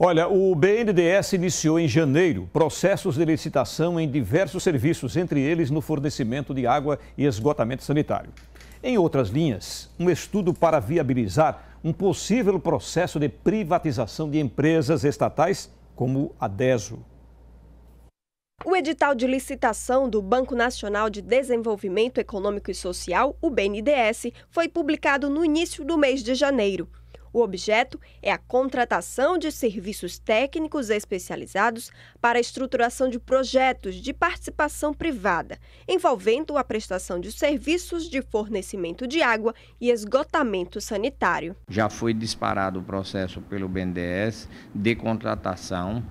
Olha, o BNDES iniciou em janeiro processos de licitação em diversos serviços, entre eles no fornecimento de água e esgotamento sanitário. Em outras linhas, um estudo para viabilizar um possível processo de privatização de empresas estatais como a DESO. O edital de licitação do Banco Nacional de Desenvolvimento Econômico e Social, o BNDES, foi publicado no início do mês de janeiro. O objeto é a contratação de serviços técnicos especializados para a estruturação de projetos de participação privada, envolvendo a prestação de serviços de fornecimento de água e esgotamento sanitário. Já foi disparado o processo pelo BNDES de contratação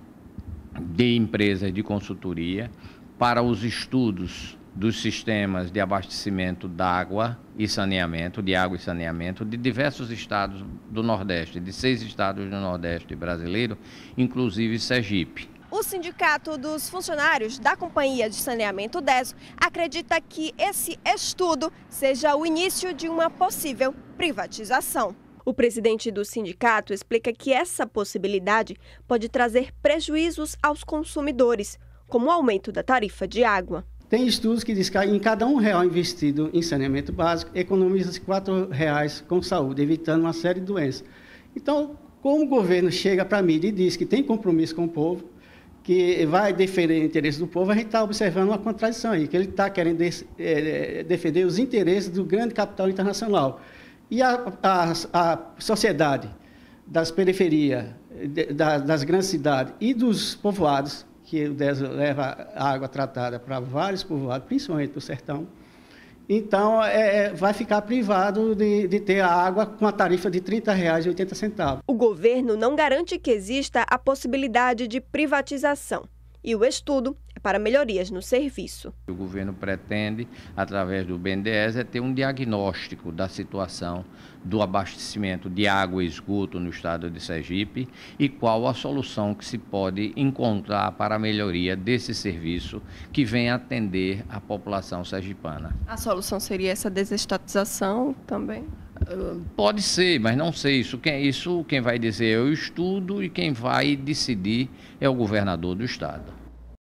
de empresas de consultoria para os estudos dos sistemas de abastecimento d'água e saneamento, de água e saneamento, de diversos estados do Nordeste, de seis estados do Nordeste brasileiro, inclusive Sergipe. O Sindicato dos Funcionários da Companhia de Saneamento DESO acredita que esse estudo seja o início de uma possível privatização. O presidente do sindicato explica que essa possibilidade pode trazer prejuízos aos consumidores, como o aumento da tarifa de água. Tem estudos que dizem que em cada um real investido em saneamento básico, economiza-se quatro reais com saúde, evitando uma série de doenças. Então, como o governo chega para a mídia e diz que tem compromisso com o povo, que vai defender o interesse do povo, a gente está observando uma contradição aí, que ele está querendo eh, eh, defender os interesses do grande capital internacional. E a, a, a sociedade das periferias, das grandes cidades e dos povoados que o DESO leva água tratada para vários povoados, principalmente para o sertão. Então, é, é, vai ficar privado de, de, ter a água com a tarifa de R$ 30,80. O governo não garante que exista a possibilidade de privatização. E o estudo para melhorias no serviço. O governo pretende, através do BNDES, é ter um diagnóstico da situação do abastecimento de água e esgoto no estado de Sergipe e qual a solução que se pode encontrar para a melhoria desse serviço que vem atender a população sergipana. A solução seria essa desestatização também? Pode ser, mas não sei. Isso quem, isso quem vai dizer eu é estudo e quem vai decidir é o governador do estado.